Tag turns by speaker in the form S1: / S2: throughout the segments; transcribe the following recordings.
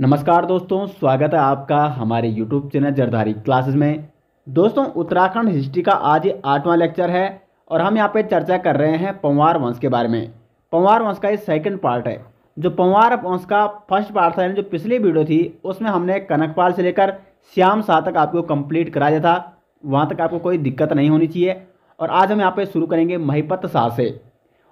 S1: नमस्कार दोस्तों स्वागत है आपका हमारे यूट्यूब चैनल जरदारी क्लासेस में दोस्तों उत्तराखंड हिस्ट्री का आज आठवां लेक्चर है और हम यहाँ पे चर्चा कर रहे हैं पंवार वंश के बारे में पंवार वंश का ये सेकंड पार्ट है जो पंवार वंश का फर्स्ट पार्ट था जो पिछली वीडियो थी उसमें हमने कनकपाल से लेकर श्याम शाह तक आपको करा कराया था वहाँ तक आपको कोई दिक्कत नहीं होनी चाहिए और आज हम यहाँ पर शुरू करेंगे महिपत शाह से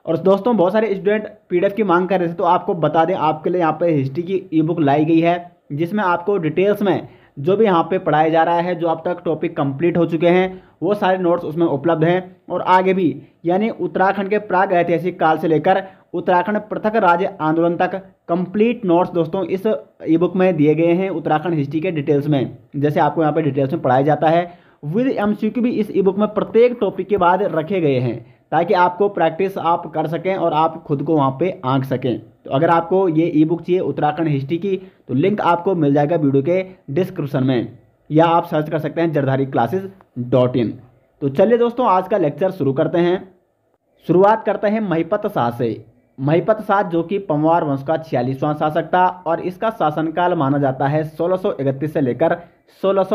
S1: और दोस्तों बहुत सारे स्टूडेंट पीडीएफ की मांग कर रहे थे तो आपको बता दें आपके लिए यहाँ पर हिस्ट्री की ई बुक लाई गई है जिसमें आपको डिटेल्स में जो भी यहाँ पे पढ़ाया जा रहा है जो अब तक टॉपिक कंप्लीट हो चुके हैं वो सारे नोट्स उसमें उपलब्ध हैं और आगे भी यानी उत्तराखंड के प्राग ऐतिहासिक काल से लेकर उत्तराखंड पृथक राज्य आंदोलन तक कंप्लीट नोट्स दोस्तों इस ई बुक में दिए गए हैं उत्तराखंड हिस्ट्री के डिटेल्स में जैसे आपको यहाँ पर डिटेल्स में पढ़ाया जाता है विद एम भी इस ई बुक में प्रत्येक टॉपिक के बाद रखे गए हैं ताकि आपको प्रैक्टिस आप कर सकें और आप खुद को वहाँ पे आंक सकें तो अगर आपको ये ई बुक चाहिए उत्तराखंड हिस्ट्री की तो लिंक आपको मिल जाएगा वीडियो के डिस्क्रिप्शन में या आप सर्च कर सकते हैं जरधारी क्लासेस डॉट इन तो चलिए दोस्तों आज का लेक्चर शुरू करते हैं शुरुआत करते हैं महिपत शाह से महिपत शाह जो कि पंवार वंश का छियालीसवां शासक था और इसका शासनकाल माना जाता है सोलह से लेकर सोलह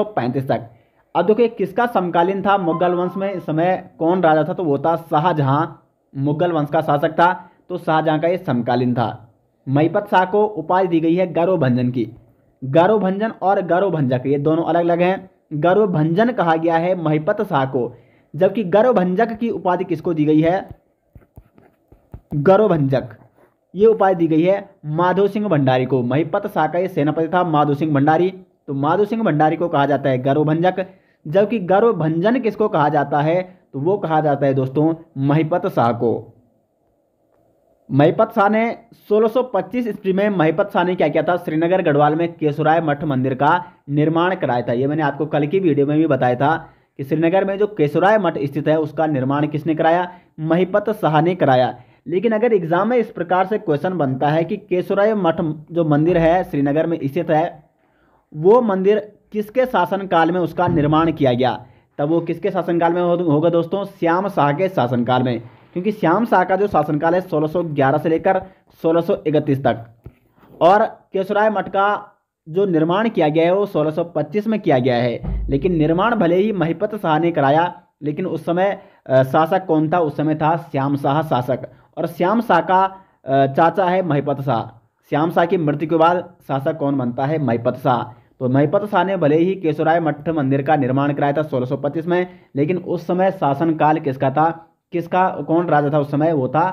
S1: तक अब देखो ये किसका समकालीन था मुगल वंश में इस समय कौन राजा था तो वो था शाहजहां मुगल वंश का शासक था तो शाहजहां का ये समकालीन था मईपत शाह को उपाधि दी गई है गर्वभंजन की गर्वभंजन और गर्वभंजक ये दोनों अलग अलग हैं गर्वभंजन कहा गया है महिपत शाह को जबकि गर्वभंजक की उपाधि किसको दी गई है गर्वभंजक ये उपाधि दी गई है माधो सिंह भंडारी को महिपत शाह का ये सेनापति था माधो सिंह भंडारी तो माधु सिंह भंडारी को कहा जाता है गर्व भंजक जबकि गर्व भंजन किसको कहा जाता है तो वो कहा जाता है दोस्तों महिपत शाह को महिपत शाह ने 1625 ईस्वी में महिपत शाह ने क्या किया था श्रीनगर गढ़वाल में केसुराय मठ मंदिर का निर्माण कराया था ये मैंने आपको कल की वीडियो में भी बताया था कि श्रीनगर में जो केसुराय मठ स्थित है उसका निर्माण किसने कराया महिपत शाह ने कराया लेकिन अगर एग्जाम में इस प्रकार से क्वेश्चन बनता है कि केसुराय मठ जो मंदिर है श्रीनगर में स्थित है वो मंदिर किसके शासनकाल में उसका निर्माण किया गया तब वो किसके शासनकाल में होगा दोस्तों श्याम शाह के शासनकाल में क्योंकि श्याम शाह का जो शासनकाल है 1611 से लेकर 1631 तक और केसराय मठ का जो निर्माण किया गया है वो 1625 में किया गया है लेकिन निर्माण भले ही महिपत शाह ने कराया लेकिन उस समय शासक कौन था उस समय था श्याम शाह शासक और श्याम शाह का चाचा है महिपत शाह श्याम शाह की मृत्यु के बाद शासक कौन बनता है महिपत शाह तो महिपत शाह ने भले ही केशवराय मठ मंदिर का निर्माण कराया था सोलह में लेकिन उस समय शासनकाल किसका था किसका कौन राजा था उस समय वो था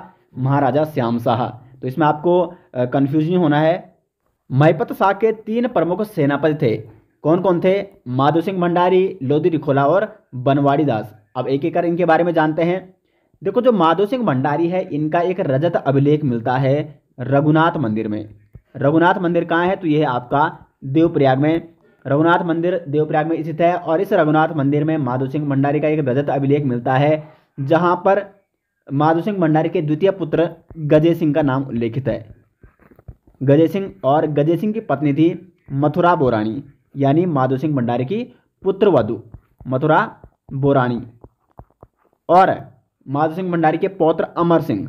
S1: महाराजा श्याम शाह तो इसमें आपको कन्फ्यूज नहीं होना है महिपत शाह के तीन प्रमुख सेनापति थे कौन कौन थे माधो सिंह भंडारी लोधी रिखोला और बनवाड़ी दास अब एक एक कर इनके बारे में जानते हैं देखो जो माधो सिंह भंडारी है इनका एक रजत अभिलेख मिलता है रघुनाथ मंदिर में रघुनाथ मंदिर कहाँ है तो यह आपका देवप्रयाग में रघुनाथ मंदिर देवप्रयाग में स्थित है और इस रघुनाथ मंदिर में माधु सिंह भंडारी का एक रजत अभिलेख मिलता है जहाँ पर माधु सिंह भंडारी के द्वितीय पुत्र गजय सिंह का नाम उल्लेखित है गजय सिंह और गजय सिंह की पत्नी थी मथुरा बोरानी यानी माधु सिंह भंडारी की वधु मथुरा बोरानी और माधु सिंह भंडारी के पौत्र अमर सिंह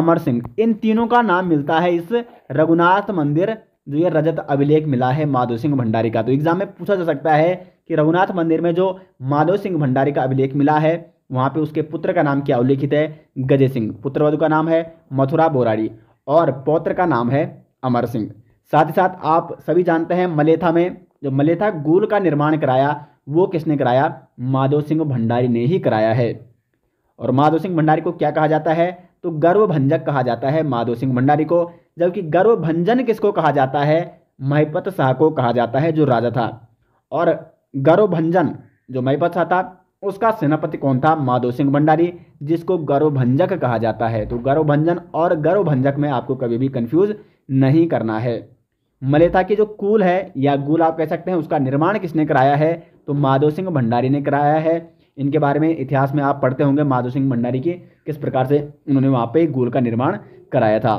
S1: अमर सिंह इन तीनों का नाम मिलता है इस रघुनाथ मंदिर जो ये रजत अभिलेख मिला है माधो सिंह भंडारी का तो एग्जाम में पूछा जा सकता है कि रघुनाथ मंदिर में जो माधो सिंह भंडारी का अभिलेख मिला है वहाँ पे उसके पुत्र का नाम क्या उल्लेखित है गजय सिंह पुत्रवधु का नाम है मथुरा बोराड़ी और पौत्र का नाम है अमर सिंह साथ ही साथ आप सभी जानते हैं मलेथा में जो मलेथा गुल का निर्माण कराया वो किसने कराया माधो सिंह भंडारी ने ही कराया है और माधो सिंह भंडारी को क्या कहा जाता है तो गर्व भंजक कहा जाता है माधो सिंह भंडारी को जबकि गर्वभंजन किसको कहा जाता है महिपत शाह को कहा जाता है जो राजा था और गर्वभंजन जो महिपत शाह था उसका सेनापति कौन था माधो सिंह भंडारी जिसको गर्वभंजक कहा जाता है तो गर्वभंजन और गर्वभंजक में आपको कभी भी कन्फ्यूज़ नहीं करना है मलेथा की जो कूल है या गुल आप कह सकते हैं उसका निर्माण किसने कराया है तो माधो सिंह भंडारी ने कराया है इनके बारे में इतिहास में आप पढ़ते होंगे माधो सिंह भंडारी की किस प्रकार से उन्होंने वहाँ पे गुल का निर्माण कराया था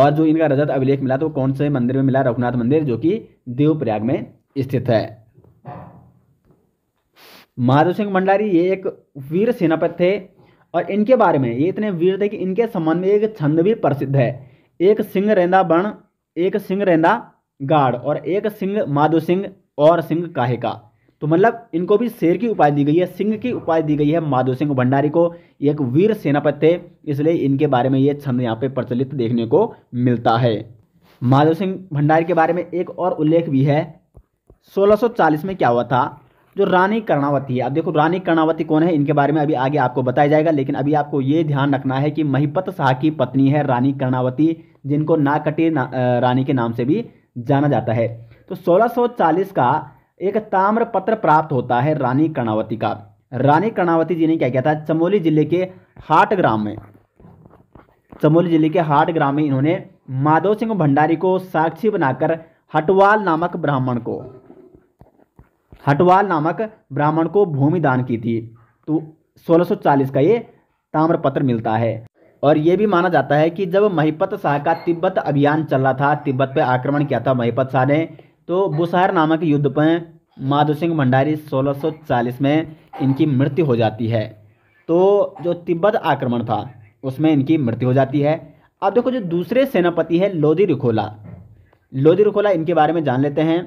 S1: और जो इनका रजत अभिलेख मिला तो कौन से मंदिर में मिला रघुनाथ मंदिर जो कि देवप्रयाग में स्थित है महादेव सिंह भंडारी ये एक वीर सेनापति थे और इनके बारे में ये इतने वीर थे कि इनके संबंध में एक छंद भी प्रसिद्ध है एक सिंह रेंदा बण एक सिंह रेंदा गाड़ और एक सिंह माधो सिंह और सिंह काहे का तो मतलब इनको भी शेर की उपाय दी गई है सिंह की उपाय दी गई है माधो सिंह भंडारी को एक वीर सेनापति थे इसलिए इनके बारे में ये छंद यहाँ पे प्रचलित देखने को मिलता है माधो सिंह भंडारी के बारे में एक और उल्लेख भी है 1640 में क्या हुआ था जो रानी कर्णावती है अब देखो रानी कर्णावती कौन है इनके बारे में अभी आगे आपको बताया जाएगा लेकिन अभी आपको ये ध्यान रखना है कि महिपत शाह की पत्नी है रानी कर्णावती जिनको नाकटी रानी के नाम से भी जाना जाता है तो सोलह का एक ताम्र पत्र प्राप्त होता है रानी कर्णावती का रानी कर्णावती जी ने क्या किया था चमोली जिले के हाट ग्राम में चमोली जिले के हाट ग्राम में इन्होंने माधव सिंह भंडारी को साक्षी बनाकर हटवाल नामक ब्राह्मण को हटवाल नामक ब्राह्मण को भूमि दान की थी तो 1640 का ये ताम्रपत्र मिलता है और ये भी माना जाता है कि जब महिपत शाह का तिब्बत अभियान चल रहा था तिब्बत पर आक्रमण किया था महिपत शाह ने तो बुसहर नामक युद्ध में माधो सिंह भंडारी 1640 में इनकी मृत्यु हो जाती है तो जो तिब्बत आक्रमण था उसमें इनकी मृत्यु हो जाती है अब देखो जो दूसरे सेनापति है लोधी रिखोला लोधी रिखोला इनके बारे में जान लेते हैं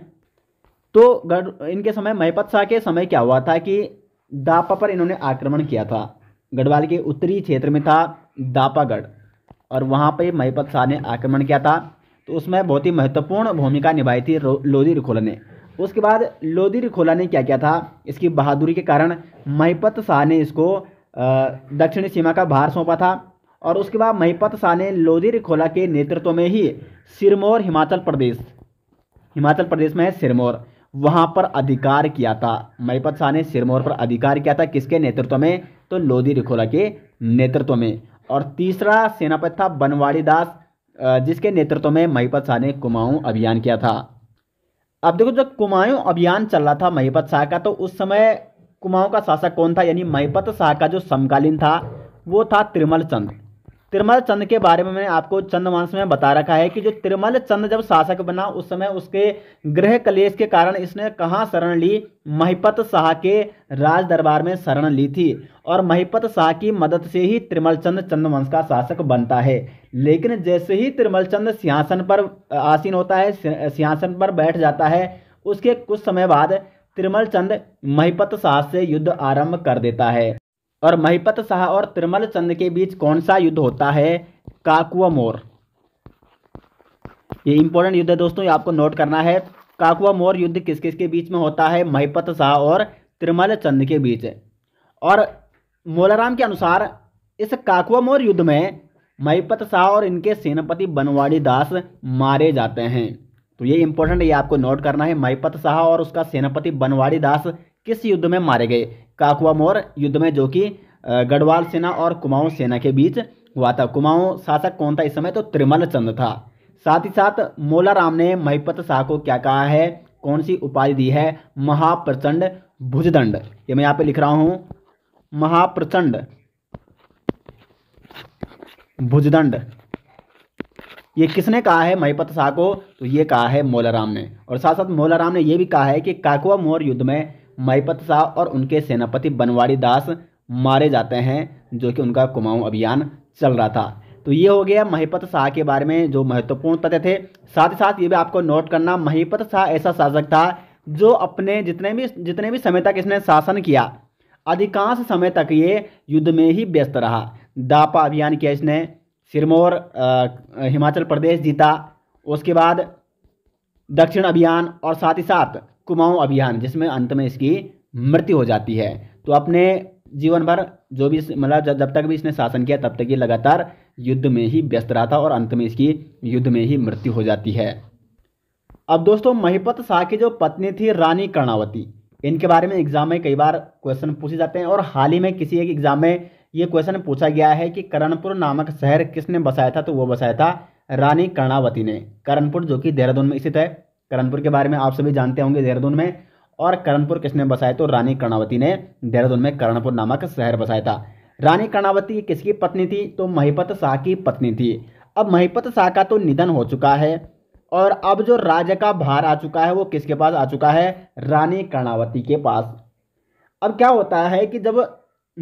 S1: तो इनके समय महिपत शाह के समय क्या हुआ था कि दापा पर इन्होंने आक्रमण किया था गढ़वाल के उत्तरी क्षेत्र में था दापागढ़ और वहाँ पर महिपत शाह ने आक्रमण किया था तो उसमें बहुत ही महत्वपूर्ण भूमिका निभाई थी लोधी रिखोला ने उसके बाद लोधी रिखोला ने क्या किया था इसकी बहादुरी के कारण महिपत शाह ने इसको दक्षिणी सीमा का भार सौंपा था और उसके बाद महिपत शाह ने लोधी रिखोला के नेतृत्व में ही सिरमौर हिमाचल प्रदेश हिमाचल प्रदेश में है सिरमौर वहाँ पर अधिकार किया था महिपत शाह ने सिरमौर पर अधिकार किया था किसके नेतृत्व में तो लोधी रिखोला के नेतृत्व में और तीसरा सेनापति था बनवाड़ी दास जिसके नेतृत्व में महिपत शाह ने कुमाऊं अभियान किया था अब देखो जब कुमाऊं अभियान चल रहा था महिपत शाह का तो उस समय कुमाऊं का शासक कौन था यानी महिपत शाह का जो समकालीन था वो था त्रिमल चंद्र तिरमल चंद के बारे में मैंने आपको चंद्रवंश में बता रखा है कि जो तिरमल चंद जब शासक बना उस समय उसके गृह कलेश के कारण इसने कहाँ शरण ली महिपत शाह के राज दरबार में शरण ली थी और महिपत शाह की मदद से ही तिरमल चंद चंद्रवंश का शासक बनता है लेकिन जैसे ही तिरमल चंद सिंहासन पर आसीन होता है सिंहासन पर बैठ जाता है उसके कुछ समय बाद तिरमल चंद महिपत शाह से युद्ध आरम्भ कर देता है और महिपत शाह और त्रिमल चंद के बीच कौन सा युद्ध होता है काकुआ मोर ये इंपॉर्टेंट युद्ध है दोस्तों ये आपको नोट करना है काकुआ मोर युद्ध किस किस के बीच में होता है महिपत शाह और त्रिमल चंद के बीच और मोलाराम के अनुसार इस काकुआ मोर युद्ध में महिपत शाह और इनके सेनापति बनवाड़ी दास मारे जाते हैं तो ये इंपॉर्टेंट ये आपको नोट करना है महिपत शाह और उसका सेनापति बनवाड़ी दास किस युद्ध में मारे गए काकुआ मोर युद्ध में जो कि गढ़वाल सेना और कुमाऊं सेना के बीच हुआ था कुमाऊं शासक कौन था इस समय तो त्रिमल चंद था साथ ही साथ मोलाराम ने महिपत शाह को क्या कहा है कौन सी उपाधि दी है महाप्रचंड भुजदंड ये मैं यहाँ पे लिख रहा हूँ महाप्रचंड भुजदंड ये किसने कहा है महिपत शाह को तो ये कहा है मोलाराम ने और साथ साथ मोलाराम ने यह भी कहा है कि काकुआ मोर युद्ध में महिपत शाह और उनके सेनापति बनवारी दास मारे जाते हैं जो कि उनका कुमाऊं अभियान चल रहा था तो ये हो गया महिपत शाह के बारे में जो महत्वपूर्ण तथ्य थे साथ ही साथ ये भी आपको नोट करना महिपत शाह ऐसा शासक था जो अपने जितने भी जितने भी समय तक इसने शासन किया अधिकांश समय तक ये युद्ध में ही व्यस्त रहा दापा अभियान किया इसने सिरमौर हिमाचल प्रदेश जीता उसके बाद दक्षिण अभियान और साथ ही साथ कुमाऊं अभियान जिसमें अंत में इसकी मृत्यु हो जाती है तो अपने जीवन भर जो भी मतलब जब तक भी इसने शासन किया तब तक ये लगातार युद्ध में ही व्यस्त रहा था और अंत में इसकी युद्ध में ही मृत्यु हो जाती है अब दोस्तों महिपत शाह की जो पत्नी थी रानी कर्णावती इनके बारे में एग्जाम में कई बार क्वेश्चन पूछे जाते हैं और हाल ही में किसी एक एग्जाम में ये क्वेश्चन पूछा गया है कि करणपुर नामक शहर किसने बसाया था तो वो बसाया था रानी कर्णावती ने करणपुर जो कि देहरादून में स्थित है करणपुर के बारे में आप सभी जानते होंगे देहरादून में और करणपुर किसने बसाया तो रानी कर्णावती ने देहरादून में करणपुर नामक शहर बसाया था रानी कर्णावती किसकी पत्नी थी तो महिपत शाह की पत्नी थी अब महिपत शाह का तो निधन हो चुका है और अब जो राज्य का भार आ चुका है वो किसके पास आ चुका है रानी कर्णावती के पास अब क्या होता है कि जब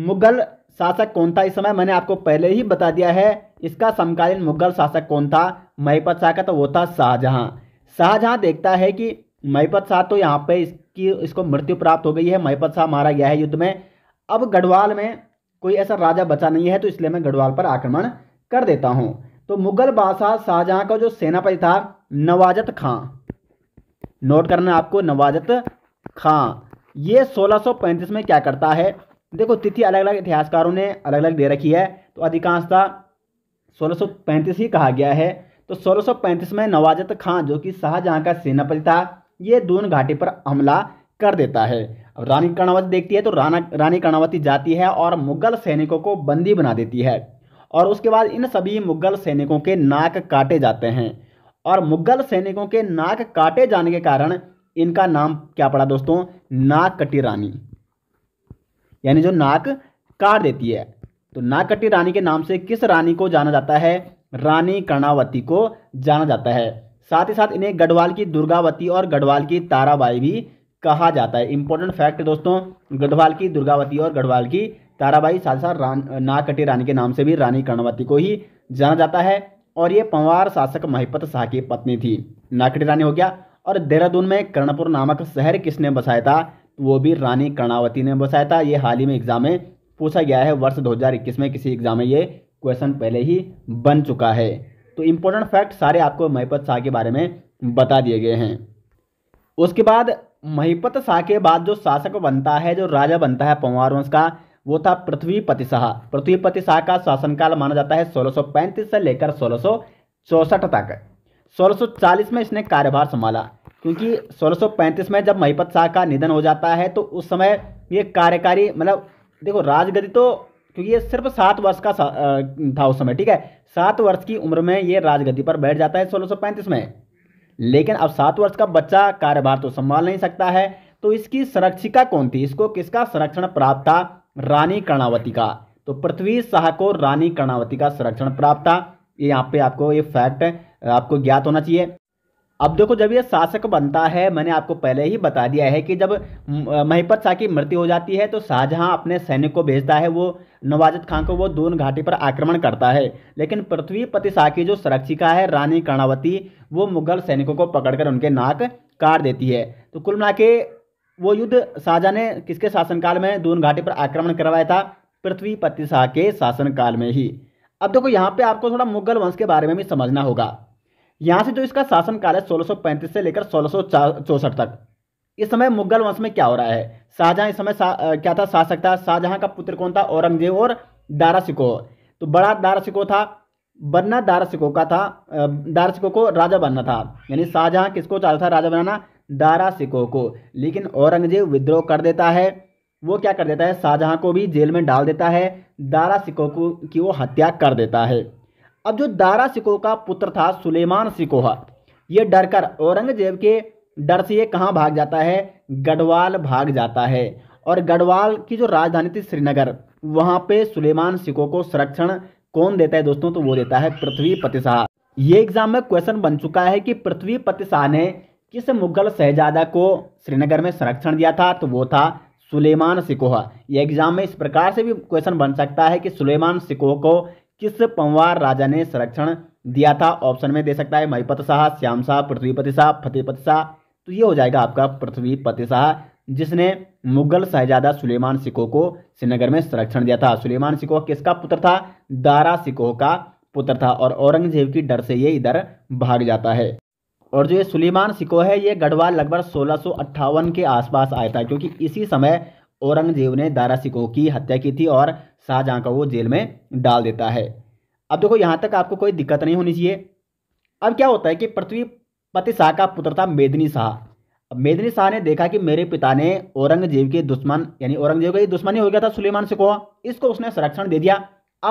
S1: मुगल शासक कौन था इस समय मैंने आपको पहले ही बता दिया है इसका समकालीन मुगल शासक कौन था महिपत शाह का तो वो था शाहजहां शाहजहाँ देखता है कि महिपत शाह तो यहाँ पे इसकी इसको मृत्यु प्राप्त हो गई है महिपत शाह मारा गया है युद्ध में अब गढ़वाल में कोई ऐसा राजा बचा नहीं है तो इसलिए मैं गढ़वाल पर आक्रमण कर देता हूँ तो मुगल बादशाह शाहजहाँ का जो सेनापति था नवाजत खां नोट करना आपको नवाजत खां ये 1635 में क्या करता है देखो तिथि अलग अलग इतिहासकारों ने अलग अलग दे रखी है तो अधिकांशता 1635 ही कहा गया है तो सोलह में नवाजत खां जो कि शाहजहां का सेनापति था ये दून घाटी पर हमला कर देता है अब रानी कर्णावती देखती है तो राना रानी कर्णावती जाती है और मुगल सैनिकों को बंदी बना देती है और उसके बाद इन सभी मुगल सैनिकों के नाक काटे जाते हैं और मुगल सैनिकों के नाक काटे जाने के कारण इनका नाम क्या पड़ा दोस्तों नाक कटी रानी यानी जो नाक काट देती है तो नाक कटी रानी के नाम से किस रानी को जाना जाता है रानी कर्णावती को जाना जाता है साथ ही साथ इन्हें गढ़वाल की दुर्गावती और गढ़वाल की ताराबाई भी कहा जाता है इंपॉर्टेंट फैक्ट दोस्तों गढ़वाल की दुर्गावती और गढ़वाल की ताराबाई साथ साथ रान नाकटी रानी के नाम से भी रानी कर्णवती को ही जाना जाता है और ये पंवार शासक महिपत शाह की पत्नी थी नाकटी रानी हो गया और देहरादून में कर्णपुर नामक शहर किसने बसाया था वो भी रानी कर्णावती ने बसाया था ये हाल ही में एग्जाम में पूछा गया है वर्ष दो में किसी एग्जाम में ये क्वेश्चन पहले ही बन चुका है तो इम्पोर्टेंट फैक्ट सारे आपको महिपत शाह के बारे में बता दिए गए हैं उसके बाद महिपत शाह के बाद जो शासक बनता है जो राजा बनता है पंवार वंश का वो था पृथ्वीपति शाह पृथ्वीपति शाह का शासनकाल माना जाता है सोलह से लेकर सोलह तक सोलह में इसने कार्यभार संभाला क्योंकि 1635 में जब महिपत शाह का निधन हो जाता है तो उस समय ये कार्यकारी मतलब देखो राजगदी तो क्योंकि ये सिर्फ सात वर्ष का था उस समय ठीक है सात वर्ष की उम्र में ये राजगद्दी पर बैठ जाता है सोलह में लेकिन अब सात वर्ष का बच्चा कार्यभार तो संभाल नहीं सकता है तो इसकी संरक्षिका कौन थी इसको किसका संरक्षण प्राप्त था रानी कर्णावती का तो पृथ्वी शाह को रानी कर्णावती का संरक्षण प्राप्त था ये यहाँ पे आपको ये फैक्ट आपको ज्ञात होना चाहिए अब देखो जब ये शासक बनता है मैंने आपको पहले ही बता दिया है कि जब महिपत शाह की मृत्यु हो जाती है तो शाहजहाँ अपने सैनिक को भेजता है वो नवाजत खान को वो दून घाटी पर आक्रमण करता है लेकिन पृथ्वी पति शाह की जो संरक्षिका है रानी कर्णावती वो मुगल सैनिकों को पकड़कर उनके नाक काट देती है तो कुल मिला के वो युद्ध शाहजहाँ ने किसके शासनकाल में दून घाटी पर आक्रमण करवाया था पृथ्वी शाह के शासनकाल में ही अब देखो यहाँ पे आपको थोड़ा मुगल वंश के बारे में भी समझना होगा यहाँ से जो इसका शासनकाल है सोलह से लेकर सोलह तक इस समय मुगल वंश में क्या हो रहा है शाहजहां इस समय क्या था शासक था शाहजहां का पुत्र कौन था औरंगजेब और दारा सिको तो बड़ा दारा सिको था बनना दारा सिको का था दारा सिको को राजा बनना था यानी शाहजहां किसको चाहता था राजा बनाना दारा सिको को लेकिन औरंगजेब विद्रोह कर देता है वो क्या कर देता है शाहजहां को भी जेल में डाल देता है दारा सिको को की वो हत्या कर देता है अब जो दारा सिको का पुत्र था सुलेमान सिकोहा ये डरकर औरंगजेब के डर से ये कहाँ भाग जाता है गढ़वाल भाग जाता है और गढ़वाल की जो राजधानी थी श्रीनगर वहाँ पे सुलेमान सिको को संरक्षण कौन देता है दोस्तों तो वो देता है पृथ्वी पति शाह ये एग्जाम में क्वेश्चन बन चुका है कि पृथ्वी पति शाह ने किस मुगल शहजादा को श्रीनगर में संरक्षण दिया था तो वो था सुलेमान सिकोहा ये एग्जाम में इस प्रकार से भी क्वेश्चन बन सकता है कि सुलेमान सिकोह को किस पंवार राजा ने संरक्षण दिया था ऑप्शन में दे सकता है महिपत शाह श्याम शाह पृथ्वीपति शाह फतेहपति शाह तो ये हो जाएगा आपका पृथ्वीपति शाह जिसने मुगल शहजादा सुलेमान सिकोह को श्रीनगर में संरक्षण दिया था सुलेमान सिकोह किसका पुत्र था दारा सिकोह का पुत्र था और औरंगजेब की डर से ये इधर भाग जाता है और जो ये सुलेमान सिकोह है ये गढ़वाल लगभग सोलह के आसपास आया था क्योंकि इसी समय औरंगजेब ने दारा सिकोह की हत्या की थी और शाहजहाँ का वो जेल में डाल देता है अब देखो यहाँ तक आपको कोई दिक्कत नहीं होनी चाहिए अब क्या होता है कि पृथ्वी पति शाह का पुत्र था मेदनी शाह अब मेदनी शाह ने देखा कि मेरे पिता ने औरंगजेब के दुश्मन यानी औरंगजेब का दुश्मनी हो गया था सुलेमान सिकोह इसको उसने संरक्षण दे दिया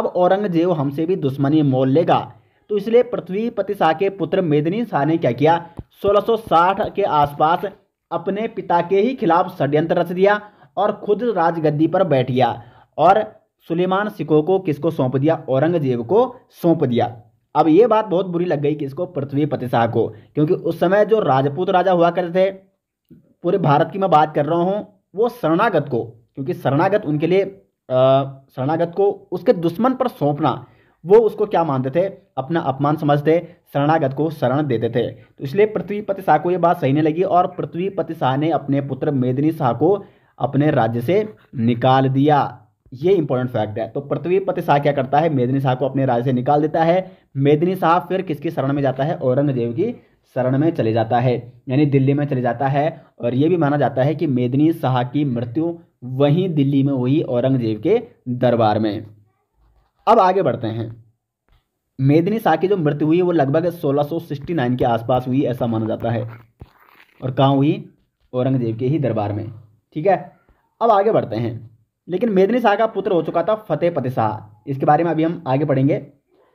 S1: अब औरंगजेब हमसे भी दुश्मनी मोल लेगा तो इसलिए पृथ्वी पति शाह के पुत्र मेदनी शाह ने क्या किया 1660 के आसपास अपने पिता के ही खिलाफ षड्यंत्र रच दिया और खुद राजगद्दी पर बैठ गया और सुलेमान सिको को किसको सौंप दिया औरंगजेब को सौंप दिया अब ये बात बहुत बुरी लग गई किसको पृथ्वी पति शाह को क्योंकि उस समय जो राजपूत राजा हुआ करते थे पूरे भारत की मैं बात कर रहा हूँ वो शरणागत को क्योंकि शरणागत उनके लिए शरणागत को उसके दुश्मन पर सौंपना वो उसको क्या मानते थे अपना अपमान समझते शरणागत को शरण देते थे तो इसलिए पृथ्वीपति शाह को ये बात सही नहीं लगी और पृथ्वीपति शाह ने अपने पुत्र मेदिनी शाह को अपने राज्य से निकाल दिया ये इंपॉर्टेंट फैक्ट है तो पृथ्वी पति शाह क्या करता है मेदिनी शाह को अपने राज्य से निकाल देता है मेदिनी शाह फिर किसकी शरण में जाता है औरंगजेब की शरण में चले जाता है यानी दिल्ली में चले जाता है और ये भी माना जाता है कि मेदिनी शाह की मृत्यु वहीं दिल्ली में हुई औरंगजेब के दरबार में अब आगे बढ़ते हैं मेदिनी शाह की जो मृत्यु हुई वो लगभग 1669 के आसपास हुई ऐसा माना जाता है और कहाँ हुई औरंगजेब के ही दरबार में ठीक है अब आगे बढ़ते हैं लेकिन मेदनी शाह का पुत्र हो चुका था फतेहपति शाह इसके बारे में अभी हम आगे पढ़ेंगे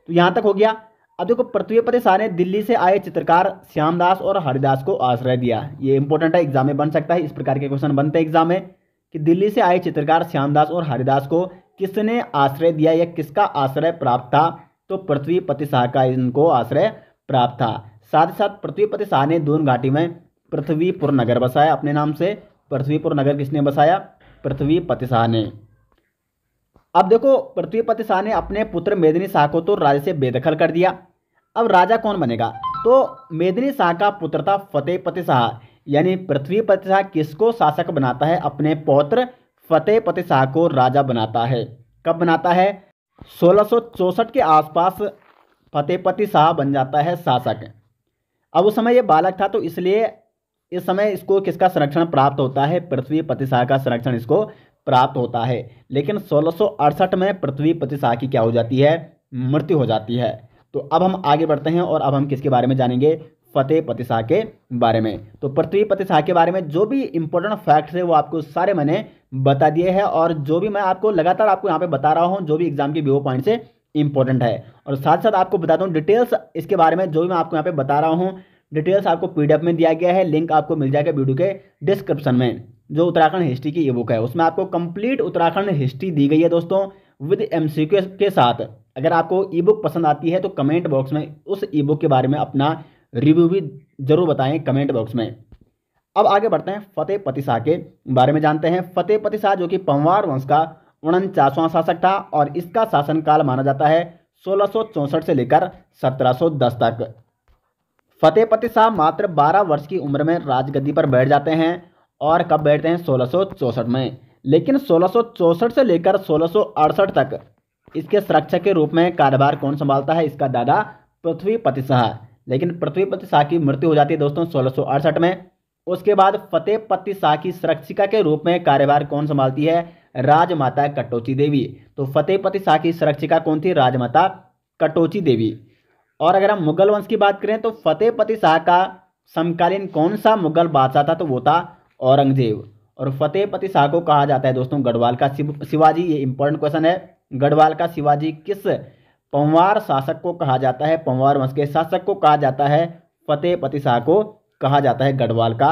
S1: तो यहाँ तक हो गया अब देखो पृथ्वी शाह ने दिल्ली से आए चित्रकार श्यामदास और हरिदास को आश्रय दिया ये इंपॉर्टेंट है एग्जाम में बन सकता है इस प्रकार के क्वेश्चन बनते हैं एग्जाम में कि दिल्ली से आए चित्रकार श्यामदास और हरिदास को किसने आश्रय दिया या किसका आश्रय प्राप्त था तो पृथ्वी पति शाह का इनको आश्रय प्राप्त था साथ ही साथ पृथ्वी पति शाह ने दून घाटी में पृथ्वीपुर नगर बसाया अपने नाम से पृथ्वीपुर नगर किसने बसाया पृथ्वी पति शाह ने अब देखो पृथ्वी पति शाह ने अपने पुत्र मेदिनी शाह को तो राज्य से बेदखल कर दिया अब राजा कौन बनेगा तो मेदिनी शाह का पुत्र था फतेह पति शाह यानी पृथ्वी पति शाह किसको शासक बनाता है अपने पौत्र फतेह पति शाह को राजा बनाता है कब बनाता है सोलह के आसपास फतेहपति शाह बन जाता है शासक अब उस समय ये बालक था तो इसलिए इस समय इसको किसका संरक्षण प्राप्त होता है पृथ्वी पतिशाह का संरक्षण इसको प्राप्त होता है लेकिन सोलह में पृथ्वी पतिशाह की क्या हो जाती है मृत्यु हो जाती है तो अब हम आगे बढ़ते हैं और अब हम किसके बारे में जानेंगे फतेह पतिशाह के बारे में तो पृथ्वी पतिशाह के बारे में जो भी इंपॉर्टेंट फैक्ट है वो आपको सारे मैंने बता दिए हैं और जो भी मैं आपको लगातार आपको यहाँ पे बता रहा हूँ जो भी एग्जाम के व्यू पॉइंट से इंपॉर्टेंट है और साथ साथ आपको बताता हूँ डिटेल्स इसके बारे में जो भी मैं आपको यहाँ पे बता रहा हूँ डिटेल्स आपको पीडीएफ में दिया गया है लिंक आपको मिल जाएगा वीडियो के डिस्क्रिप्शन में जो उत्तराखंड हिस्ट्री की ई बुक है उसमें आपको कंप्लीट उत्तराखंड हिस्ट्री दी गई है दोस्तों विद एम के साथ अगर आपको ई बुक पसंद आती है तो कमेंट बॉक्स में उस ई बुक के बारे में अपना रिव्यू भी जरूर बताएं कमेंट बॉक्स में अब आगे बढ़ते हैं फतेह पति शाह के बारे में जानते हैं फतेह पति शाह जो कि पंवार वंश का उनचासवां शासक था और इसका शासनकाल माना जाता है सोलह से लेकर सत्रह तक फतेहपति शाह मात्र 12 वर्ष की उम्र में राजगद्दी पर बैठ जाते हैं और कब बैठते हैं सोलह में लेकिन सोलह से लेकर सोलह तक इसके संरक्षक के रूप में कार्यभार कौन संभालता है इसका दादा पृथ्वीपति शाह लेकिन पृथ्वीपति शाह की मृत्यु हो जाती है दोस्तों सोलह में उसके बाद फतेहपति शाह की संरक्षिका के रूप में कार्यभार कौन संभालती है राजमाता कटोची देवी तो फतेहपति शाह की संरक्षिका कौन थी राजमाता कटोची देवी और अगर हम मुगल वंश की बात करें तो फतेहपति शाह का समकालीन कौन सा मुगल बादशाह था तो वो था औरंगजेब और फतेहपति शाह को कहा जाता है दोस्तों गढ़वाल का शिव शिवाजी ये इंपॉर्टेंट क्वेश्चन है गढ़वाल का शिवाजी किस पंवार शासक को कहा जाता है पंवार वंश के शासक को कहा जाता है फतेहपति शाह को कहा जाता है गढ़वाल का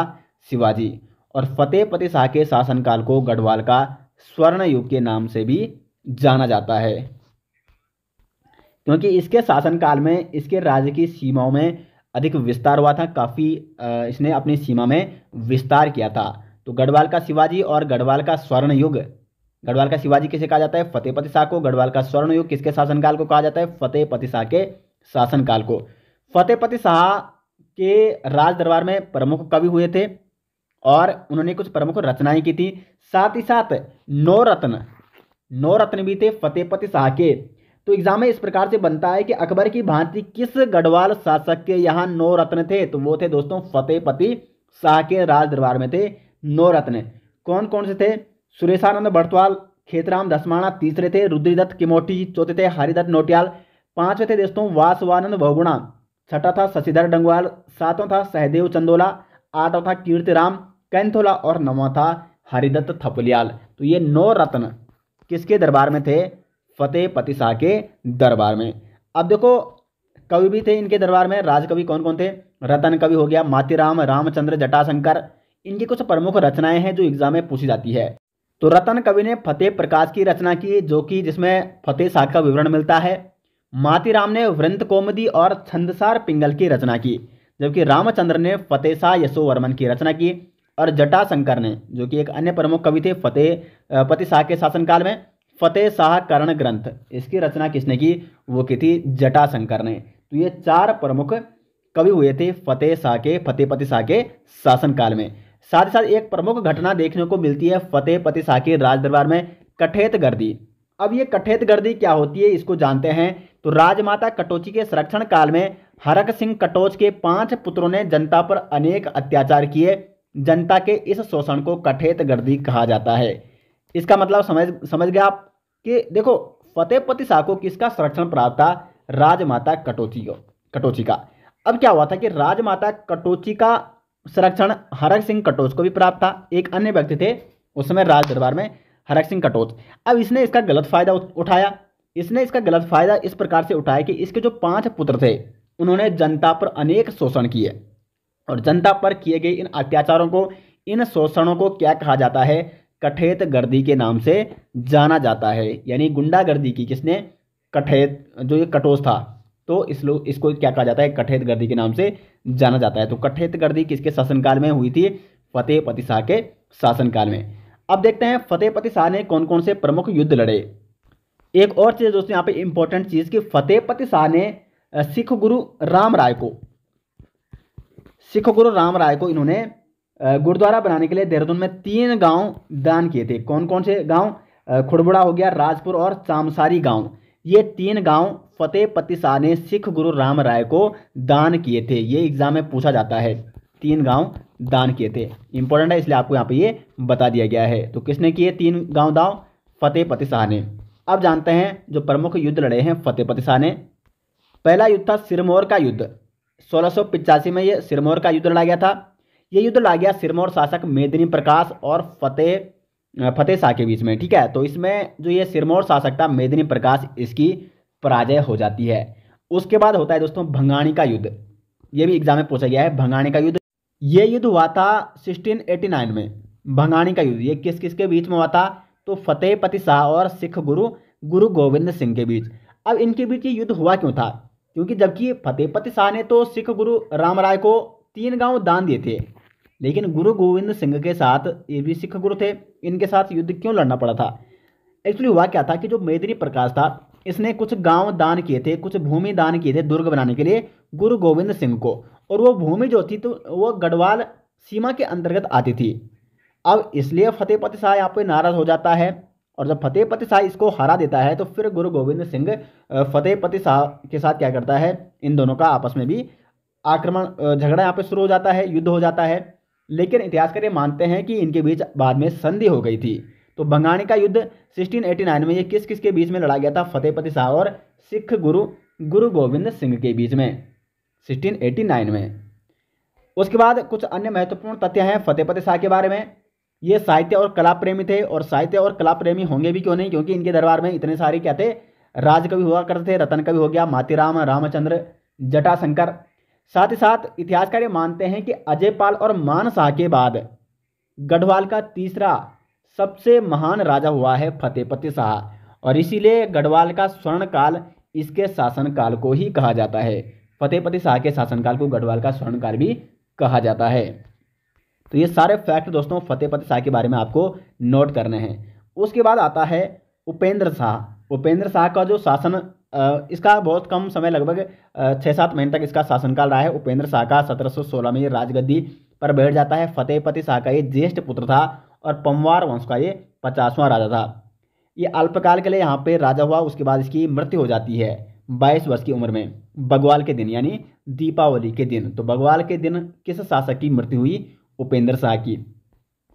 S1: शिवाजी और फतेहपति शाह के शासनकाल को गढ़वाल का स्वर्ण युग के नाम से भी जाना जाता है क्योंकि इसके शासनकाल में इसके राज्य की सीमाओं में अधिक विस्तार हुआ था काफ़ी इसने अपनी सीमा में विस्तार किया था तो गढ़वाल का शिवाजी और गढ़वाल का स्वर्ण युग गढ़वाल का शिवाजी किसे कहा जाता है फतेहपति शाह को गढ़वाल का स्वर्ण युग किसके शासनकाल को कहा जाता है फतेहपति शाह के शासनकाल को फतेहपति शाह के राज दरबार में प्रमुख कवि हुए थे और उन्होंने कुछ प्रमुख रचनाएं की थी साथ ही साथ नौ रत्न नौ रत्न भी थे फतेहपति शाह के तो एग्जाम में इस प्रकार से बनता है कि अकबर की भांति किस गढ़वाल शासक के यहाँ नौ रत्न थे तो वो थे दोस्तों फतेहपति शाह के राज दरबार में थे नौ रत्न कौन कौन से थे सुरेशानंद भरतवाल खेतराम दसमाणा तीसरे थे रुद्रीदत्त किमोटी चौथे थे हरिदत्त नोटियाल पांचवें थे दोस्तों वासवानंद भगुणा छठा था शशिधर डंगवाल सातवां था सहदेव चंदोला आठवां था कीर्तिराम कैंथोला और नवा था हरिदत्त थपलियाल तो ये नौ रत्न किसके दरबार में थे फतेह पतिशाह के दरबार में अब देखो कवि भी थे इनके दरबार में राजकवि कौन कौन थे रतन कवि हो गया मातीराम रामचंद्र जटाशंकर इनकी कुछ प्रमुख रचनाएं हैं जो एग्जाम में पूछी जाती है तो रतन कवि ने फतेह प्रकाश की रचना की जो कि जिसमें फतेह शाह का विवरण मिलता है मातीराम ने वृंद कोमदी और छंदसार पिंगल की रचना की जबकि रामचंद्र ने फतेह शाह यशोवर्मन की रचना की और जटाशंकर ने जो कि एक अन्य प्रमुख कवि थे फतेह पति शाह के शासनकाल में फतेह शाह करण ग्रंथ इसकी रचना किसने की वो की थी जटाशंकर ने तो ये चार प्रमुख कवि हुए थे फतेह शाह के फतेहपति शाह के शासनकाल में साथ ही साथ एक प्रमुख घटना देखने को मिलती है फतेहपति शाह के राजदरबार में कठेत गर्दी अब ये कठेत गर्दी क्या होती है इसको जानते हैं तो राजमाता कटोची के संरक्षण काल में हरक सिंह कटोच के पांच पुत्रों ने जनता पर अनेक अत्याचार किए जनता के इस शोषण को कठेत गर्दी कहा जाता है इसका मतलब समझ समझ गया आप कि देखो फतेहपति शाह को किसका संरक्षण प्राप्त था राजमाता कटोची को कटोची का अब क्या हुआ था कि राजमाता कटोची का संरक्षण हरक सिंह कटोच को भी प्राप्त था एक अन्य व्यक्ति थे उस समय राज दरबार में हरक सिंह कटोच अब इसने इसका गलत फायदा उठाया इसने इसका गलत फायदा इस प्रकार से उठाया कि इसके जो पांच पुत्र थे उन्होंने जनता पर अनेक शोषण किए और जनता पर किए गए इन अत्याचारों को इन शोषणों को क्या कहा जाता है कठेत गर्दी के नाम से जाना जाता है यानी गुंडागर्दी की किसने कठेत जो ये कटोस था तो इस इसको क्या कहा जाता है कठेत गर्दी के नाम से जाना जाता है तो कठेत गर्दी किसके शासनकाल में हुई थी फतेहपति शाह के शासनकाल में अब देखते हैं फतेहपति शाह ने कौन कौन से प्रमुख युद्ध लड़े एक और चीज़ दोस्तों यहाँ पे इंपॉर्टेंट चीज़ कि फतेहपति शाह ने सिख गुरु राम राय को सिख गुरु राम राय को इन्होंने गुरुद्वारा बनाने के लिए देहरादून में तीन गांव दान किए थे कौन कौन से गांव खुड़बुड़ा हो गया राजपुर और चामसारी गांव ये तीन गांव फतेह शाह ने सिख गुरु राम राय को दान किए थे ये एग्जाम में पूछा जाता है तीन गांव दान किए थे इंपॉर्टेंट है इसलिए आपको यहाँ पे ये बता दिया गया है तो किसने किए तीन गाँव दाव फतेह शाह ने अब जानते हैं जो प्रमुख युद्ध लड़े हैं फतेह शाह ने पहला युद्ध था सिरमौर का युद्ध सोलह में ये सिरमौर का युद्ध लड़ा गया था ये युद्ध ला गया सिरमौर शासक मेदिनी प्रकाश और फतेह फतेह शाह के बीच में ठीक है तो इसमें जो ये सिरमौर शासक था मेदिनी प्रकाश इसकी पराजय हो जाती है उसके बाद होता है दोस्तों भंगाणी का युद्ध ये भी एग्जाम में पूछा गया है भंगाणी का युद्ध ये युद्ध हुआ था नाइन में भंगाणी का युद्ध ये किस किस के बीच में हुआ था तो फतेहपति शाह और सिख गुरु गुरु गोविंद सिंह के बीच अब इनके बीच ये युद्ध हुआ क्यों था क्योंकि जबकि फतेहपति शाह ने तो सिख गुरु राम राय को तीन गांव दान दिए थे लेकिन गुरु गोविंद सिंह के साथ ये भी सिख गुरु थे इनके साथ युद्ध क्यों लड़ना पड़ा था एक्चुअली हुआ क्या था कि जो मेदिनी प्रकाश था इसने कुछ गांव दान किए थे कुछ भूमि दान किए थे दुर्ग बनाने के लिए गुरु गोविंद सिंह को और वो भूमि जो थी तो वो गढ़वाल सीमा के अंतर्गत आती थी अब इसलिए फतेहपति शाह यहाँ पे नाराज हो जाता है और जब फतेहपति शाह इसको हरा देता है तो फिर गुरु गोविंद सिंह फतेहपति शाह के साथ क्या करता है इन दोनों का आपस में भी आक्रमण झगड़ा यहाँ पे शुरू हो जाता है युद्ध हो जाता है लेकिन इतिहासकार मानते हैं कि इनके बीच बाद में संधि हो गई थी तो बंगाणी का युद्ध 1689 में ये किस किस के बीच में लड़ा गया था फतेहपति शाह और सिख गुरु गुरु गोविंद सिंह के बीच में 1689 में उसके बाद कुछ अन्य महत्वपूर्ण तथ्य हैं फतेहपति शाह के बारे में ये साहित्य और कला प्रेमी थे और साहित्य और कला प्रेमी होंगे भी क्यों नहीं क्योंकि इनके दरबार में इतने सारे क्या थे राजकवि हुआ करते थे रतन कवि हो गया मातीराम रामचंद्र जटाशंकर साथ ही साथ इतिहासकार ये मानते हैं कि अजय पाल और मान शाह के बाद गढ़वाल का तीसरा सबसे महान राजा हुआ है फतेहपति शाह और इसीलिए गढ़वाल का स्वर्ण काल इसके शासनकाल को ही कहा जाता है फतेहपति शाह के शासनकाल को गढ़वाल का स्वर्णकाल भी कहा जाता है तो ये सारे फैक्ट दोस्तों फतेहपति शाह के बारे में आपको नोट करने हैं उसके बाद आता है उपेंद्र शाह उपेंद्र शाह का जो शासन इसका बहुत कम समय लगभग छः सात महीने तक इसका शासनकाल रहा है उपेंद्र शाह का सत्रह में ये राजगद्दी पर बैठ जाता है फतेहपति शाह का ये ज्येष्ठ पुत्र था और पमवार वंश का ये पचासवां राजा था ये अल्पकाल के लिए यहाँ पे राजा हुआ उसके बाद इसकी मृत्यु हो जाती है बाईस वर्ष की उम्र में बगवाल के दिन यानी दीपावली के दिन तो बगवाल के दिन किस शासक की मृत्यु हुई उपेंद्र शाह की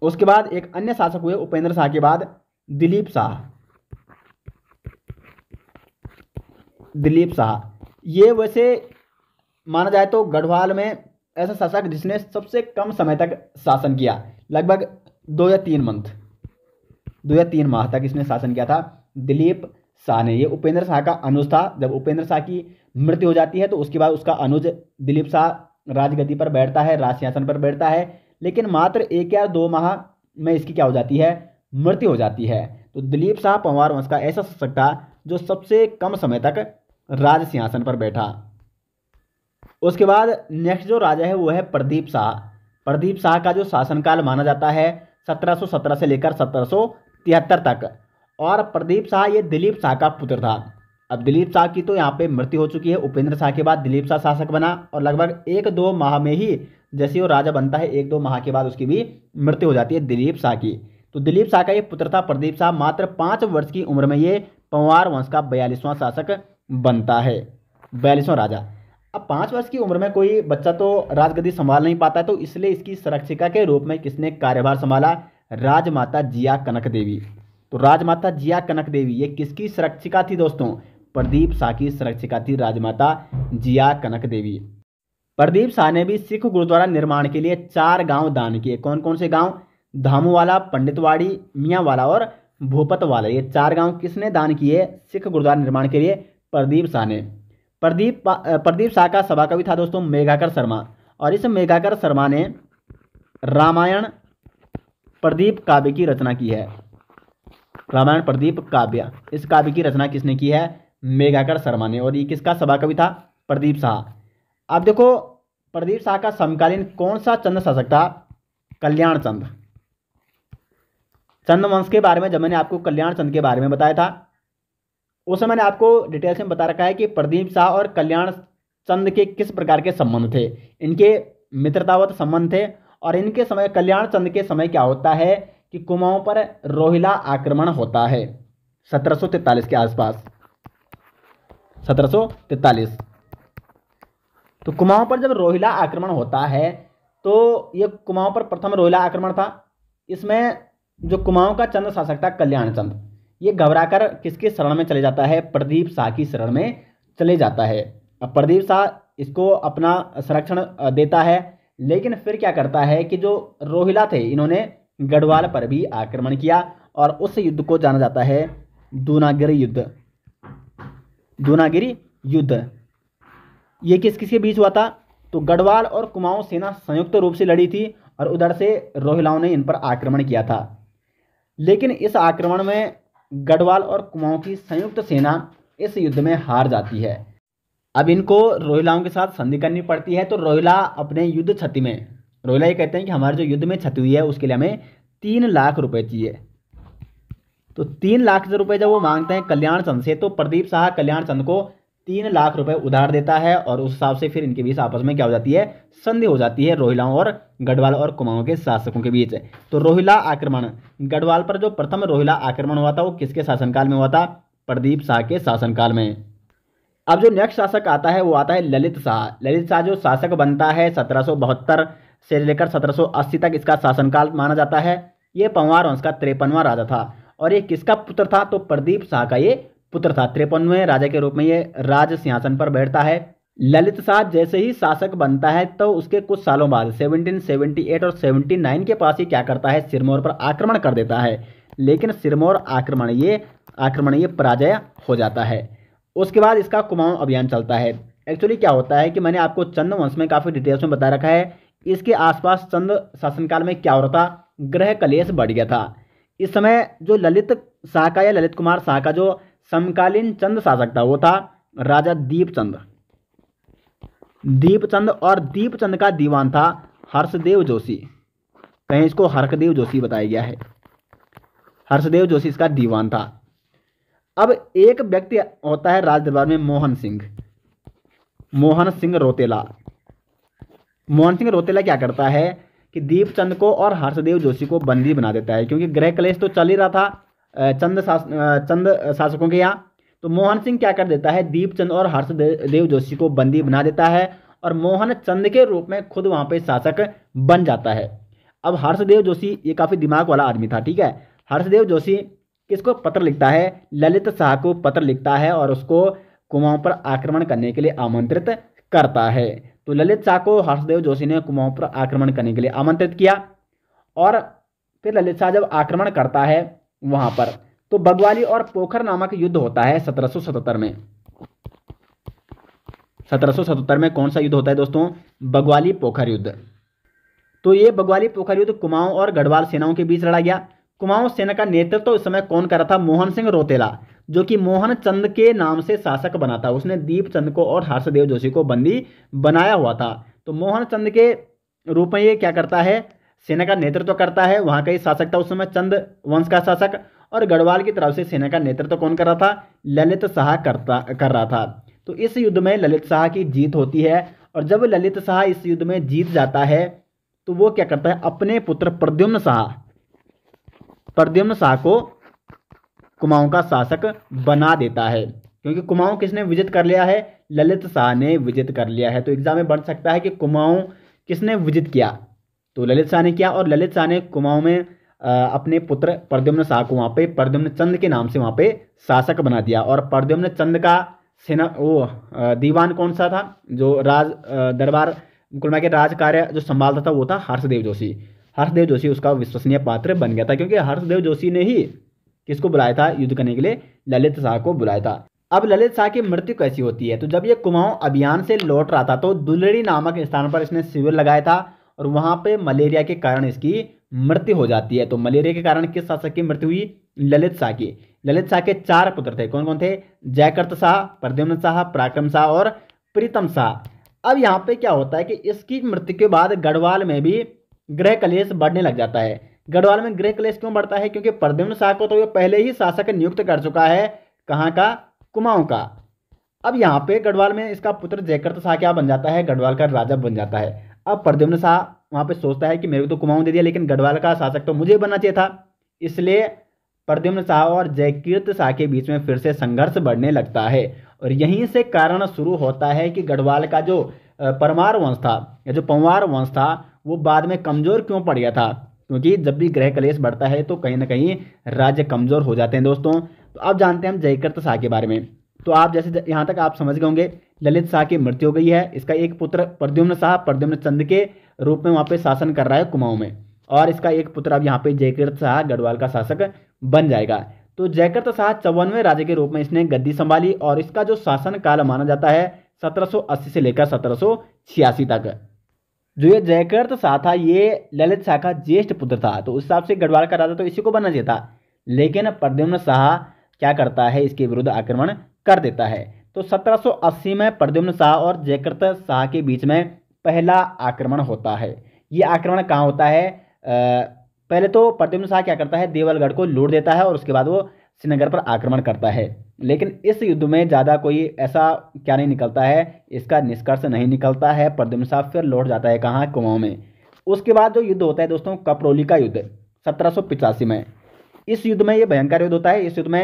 S1: उसके बाद एक अन्य शासक हुए उपेंद्र शाह के बाद दिलीप शाह दिलीप शाह ये वैसे माना जाए तो गढ़वाल में ऐसा शासक जिसने सबसे कम समय तक शासन किया लगभग दो या तीन मंथ दो या तीन माह तक इसने शासन किया था दिलीप शाह ने ये उपेंद्र शाह का अनुज था जब उपेंद्र शाह की मृत्यु हो जाती है तो उसके बाद उसका अनुज दिलीप शाह राजगति पर बैठता है राज सिंहासन पर बैठता है लेकिन मात्र एक या दो माह में इसकी क्या हो जाती है मृत्यु हो जाती है तो दिलीप शाह पंवार वंश का ऐसा शासक था जो सबसे कम समय तक राज सिंहासन पर बैठा उसके बाद नेक्स्ट जो राजा है वो है प्रदीप शाह प्रदीप शाह का जो शासनकाल माना जाता है 1717 से लेकर 1773 तक और प्रदीप शाह ये दिलीप शाह का पुत्र था अब दिलीप शाह की तो यहाँ पे मृत्यु हो चुकी है उपेंद्र शाह के बाद दिलीप शाह शासक बना और लगभग एक दो माह में ही जैसे वो राजा बनता है एक दो माह के बाद उसकी भी मृत्यु हो जाती है दिलीप शाह की तो दिलीप शाह का ये पुत्र था प्रदीप शाह मात्र पाँच वर्ष की उम्र में ये पंवार वंश का बयालीसवां शासक बनता है बयालीसवां राजा अब पाँच वर्ष की उम्र में कोई बच्चा तो राजगद्दी संभाल नहीं पाता है तो इसलिए इसकी संरक्षिका के रूप में किसने कार्यभार संभाला राजमाता जिया कनक देवी तो राजमाता जिया कनक देवी ये किसकी संरक्षिका थी दोस्तों प्रदीप शाह की संरक्षिका थी राजमाता जिया कनक देवी प्रदीप शाह ने भी सिख गुरुद्वारा निर्माण के लिए चार गांव दान किए कौन कौन से गांव धामूवाला पंडितवाड़ी मियाँवाला और भूपतवाला ये चार गांव किसने दान किए सिख गुरुद्वारा निर्माण के लिए प्रदीप शाह ने प्रदीप प्रदीप शाह का सभा कवि था दोस्तों मेघाकर शर्मा और इस मेघाकर शर्मा ने रामायण प्रदीप काव्य की रचना की है रामायण प्रदीप काव्य इस काव्य की रचना किसने की है मेघाकर शर्मा ने और ये किसका सभा कवि था प्रदीप शाह अब देखो प्रदीप शाह का समकालीन कौन सा चंद शासक था कल्याण चंद चंद वंश के बारे में जब मैंने आपको कल्याण चंद के बारे में बताया था उस समय मैंने आपको डिटेल से बता रखा है कि प्रदीप शाह और कल्याण चंद के किस प्रकार के संबंध थे इनके मित्रतावत संबंध थे और इनके समय कल्याण चंद के समय क्या होता है कि कुमाऊं पर रोहिला आक्रमण होता है सत्रह के आसपास सत्रह तो कुमाऊं पर जब रोहिला आक्रमण होता है तो ये कुमाऊं पर प्रथम रोहिला आक्रमण था इसमें जो कुमाऊं का चंद शासक था कल्याण चंद ये घबराकर किसके शरण में चले जाता है प्रदीप शाह की शरण में चले जाता है अब प्रदीप शाह इसको अपना संरक्षण देता है लेकिन फिर क्या करता है कि जो रोहिला थे इन्होंने गढ़वाल पर भी आक्रमण किया और उस युद्ध को जाना जाता है दूनागिरी युद्ध दूनागिरी युद्ध ये किस किसके बीच हुआ था तो गढ़वाल और कुमाऊं सेना संयुक्त रूप से लड़ी थी और उधर से रोहिलाओं ने इन पर आक्रमण किया था लेकिन इस आक्रमण में गढ़वाल और कुमाऊं की संयुक्त सेना इस युद्ध में हार जाती है अब इनको रोहिलाओं के साथ संधि करनी पड़ती है तो रोहिला अपने युद्ध क्षति में रोहिला ये कहते हैं कि हमारे जो युद्ध में क्षति हुई है उसके लिए हमें तीन लाख रुपए चाहिए तो तीन लाख रुपए जब वो मांगते हैं कल्याण चंद से तो प्रदीप शाह कल्याण चंद को तीन लाख रुपए उधार देता है और उस हिसाब से फिर इनके बीच आपस में क्या हो जाती है संधि हो जाती है रोहिलाओं और गढ़वाल और कुमाऊं के शासकों के बीच तो रोहिला आक्रमण गढ़वाल पर जो प्रथम रोहिला आक्रमण हुआ था वो किसके शासनकाल में हुआ था प्रदीप शाह के शासनकाल में अब जो नेक्स्ट शासक आता है वो आता है ललित शाह ललित शाह जो शासक बनता है सत्रह से लेकर सत्रह तक इसका शासनकाल माना जाता है ये पंवार वंश का तिरपनवा राजा था और ये किसका पुत्र था तो प्रदीप शाह का ये पुत्र था तिरपनवे राजा के रूप में ये राज सिंहासन पर बैठता है ललित शाह जैसे ही शासक बनता है तो उसके कुछ सालों बाद 1778 और 79 के पास ही क्या करता है सिरमौर पर आक्रमण कर देता है लेकिन सिरमौर आक्रमण ये आक्रमण ये पराजय हो जाता है उसके बाद इसका कुमाऊं अभियान चलता है एक्चुअली क्या होता है कि मैंने आपको चंद वंश में काफ़ी डिटेल्स में बता रखा है इसके आसपास चंद शासनकाल में क्या हो रहा था ग्रह कलेश बढ़ गया था इस समय जो ललित शाह का या ललित कुमार शाह का जो समकालीन चंद शासक था वो था राजा दीपचंद दीपचंद और दीपचंद का दीवान था हर्षदेव जोशी कहीं इसको हर्षदेव जोशी बताया गया है हर्षदेव जोशी इसका दीवान था अब एक व्यक्ति होता है राज दरबार में मोहन सिंह मोहन सिंह रोतेला मोहन सिंह रोतेला क्या करता है कि दीपचंद को और हर्षदेव जोशी को बंदी बना देता है क्योंकि ग्रह कलेश तो चल ही रहा था चंद शास चंद शासकों के यहाँ तो मोहन सिंह क्या कर देता है दीपचंद और हर्ष देव जोशी को बंदी बना देता है और मोहन चंद के रूप में खुद वहाँ पे शासक बन जाता है अब हर्षदेव जोशी ये काफ़ी दिमाग वाला आदमी था ठीक है हर्षदेव जोशी किसको पत्र लिखता है ललित शाह को पत्र लिखता है और उसको कुमाऊँ पर आक्रमण करने के लिए आमंत्रित करता है तो ललित शाह को हर्षदेव जोशी ने कुमाऊँ पर आक्रमण करने के लिए आमंत्रित किया और फिर ललित शाह जब आक्रमण करता है वहां पर तो बगवाली और पोखर नामक युद्ध होता है सत्रह में सत्रह में कौन सा युद्ध होता है दोस्तों बगवाली पोखर युद्ध तो ये बगवाली पोखर युद्ध कुमाऊं और गढ़वाल सेनाओं के बीच लड़ा गया कुमाऊं सेना का नेतृत्व तो इस समय कौन कर रहा था मोहन सिंह रोतेला जो कि मोहन चंद के नाम से शासक बना था उसने दीप चंद को और हर्षदेव जोशी को बंदी बनाया हुआ था तो मोहन चंद के रूप में ये क्या करता है सेना का नेतृत्व करता है वहाँ का ही शासक था उस समय चंद वंश का शासक और गढ़वाल की तरफ से सेना का नेतृत्व कौन कर रहा था ललित शाह करता कर रहा था तो इस युद्ध में ललित शाह की जीत होती है और जब ललित शाह इस युद्ध में जीत जाता है तो वो क्या करता है अपने पुत्र प्रद्युम्न शाह प्रद्युम्न शाह को कुमाऊं का शासक बना देता है क्योंकि कुमाऊं किसने विजित कर लिया है ललित शाह ने विजित कर लिया है तो एग्जाम में बन सकता है कि कुमाऊं किसने विजित किया तो ललित शाह ने किया और ललित शाह ने कुमाऊं में अपने पुत्र प्रद्युम्न शाह को वहाँ पे प्रद्युम्न चंद के नाम से वहाँ पे शासक बना दिया और प्रद्युम्न चंद का सेना वो दीवान कौन सा था जो राज दरबार कुलमा के राज कार्य जो संभालता था वो था हर्षदेव जोशी हर्षदेव जोशी उसका विश्वसनीय पात्र बन गया था क्योंकि हर्षदेव जोशी ने ही किसको बुलाया था युद्ध करने के लिए ललित शाह को बुलाया था अब ललित शाह की मृत्यु कैसी होती है तो जब ये कुमाऊं अभियान से लौट रहा था तो दुलड़ी नामक स्थान पर इसने शिविर लगाया था और वहाँ पे मलेरिया के कारण इसकी मृत्यु हो जाती है तो मलेरिया के कारण किस शासक की मृत्यु हुई ललित शाह की ललित शाह के चार पुत्र थे कौन कौन थे जयकर्त शाह प्रद्युम्न शाह पराक्रम शाह और प्रीतम शाह अब यहाँ पे क्या होता है कि इसकी मृत्यु के बाद गढ़वाल में भी गृह कलेश बढ़ने लग जाता है गढ़वाल में गृह कलेश क्यों बढ़ता है क्योंकि प्रद्युम्न शाह को तो ये पहले ही शासक नियुक्त कर चुका है कहाँ का कुमाऊं का अब यहाँ पे गढ़वाल में इसका पुत्र जयकर्त शाह क्या बन जाता है गढ़वाल का राजा बन जाता है अब प्रद्युम्न शाह वहाँ पे सोचता है कि मेरे को तो कुमाऊं दे दिया लेकिन गढ़वाल का शासक तो मुझे बनना चाहिए था इसलिए प्रद्युम्न शाह और जयकीर्त शाह के बीच में फिर से संघर्ष बढ़ने लगता है और यहीं से कारण शुरू होता है कि गढ़वाल का जो परमार वंश था या जो पंवार वंश था वो बाद में कमज़ोर क्यों पड़ गया था क्योंकि जब भी ग्रह कलेश बढ़ता है तो कहीं ना कहीं राज्य कमज़ोर हो जाते हैं दोस्तों तो अब जानते हैं हम जयकृत शाह के बारे में तो आप जैसे यहाँ तक आप समझ गए होंगे ललित शाह की मृत्यु हो गई है इसका एक पुत्र प्रद्युम्न शाह प्रद्युम्न चंद के रूप में वहाँ पे शासन कर रहा है कुमाऊँ में और इसका एक पुत्र अब यहाँ पे जयकृत शाह गढ़वाल का शासक बन जाएगा तो जयकृत शाह चौवनवें राजे के रूप में इसने गद्दी संभाली और इसका जो शासन काल माना जाता है सत्रह से लेकर सत्रह तक जो ये जयकृत शाह था ये ललित शाह का ज्येष्ठ पुत्र था तो उस हिसाब से गढ़वाल का राजा तो इसी को बनना चाहिए था लेकिन प्रद्युम्न शाह क्या करता है इसके विरुद्ध आक्रमण कर देता है तो 1780 में प्रद्युम्न शाह और जयकृत शाह के बीच में पहला आक्रमण होता है ये आक्रमण कहाँ होता है आ, पहले तो प्रद्युम्न शाह क्या करता है देवलगढ़ को लूट देता है और उसके बाद वो श्रीनगर पर आक्रमण करता है लेकिन इस युद्ध में ज़्यादा कोई ऐसा क्या नहीं निकलता है इसका निष्कर्ष नहीं निकलता है प्रद्युम्न शाह फिर लौट जाता है कहाँ कुमाऊँ में उसके बाद जो युद्ध होता है दोस्तों कपरोली का युद्ध सत्रह में इस युद्ध में ये भयंकर युद्ध होता है इस युद्ध में